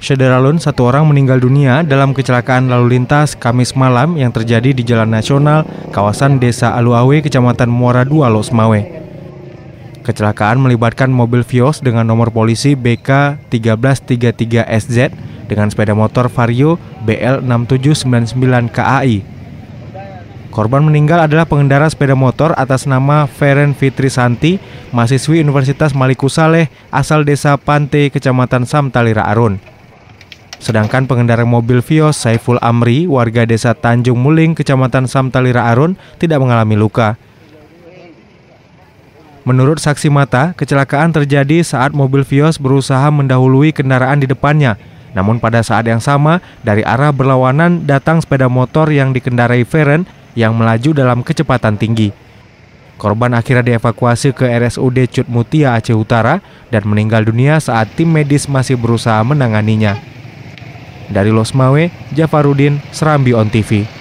Saudara satu orang meninggal dunia dalam kecelakaan lalu lintas Kamis malam yang terjadi di Jalan Nasional, kawasan Desa Aluawe, Kecamatan Muara Dua, Losmawe. Kecelakaan melibatkan mobil Vios dengan nomor polisi BK 1333SZ dengan sepeda motor Vario BL6799 KAI. Korban meninggal adalah pengendara sepeda motor atas nama Feren Fitri Santi, mahasiswi Universitas Maliku asal desa Pante, Kecamatan Samtalira Arun. Sedangkan pengendara mobil Vios Saiful Amri, warga desa Tanjung Muling, kecamatan Samtalira Arun, tidak mengalami luka. Menurut saksi mata, kecelakaan terjadi saat mobil Vios berusaha mendahului kendaraan di depannya. Namun pada saat yang sama, dari arah berlawanan datang sepeda motor yang dikendarai Feren yang melaju dalam kecepatan tinggi. Korban akhirnya dievakuasi ke RSUD Cutmutia Aceh Utara dan meninggal dunia saat tim medis masih berusaha menanganinya. Dari Losmawe, Jafarudin, Serambi On TV.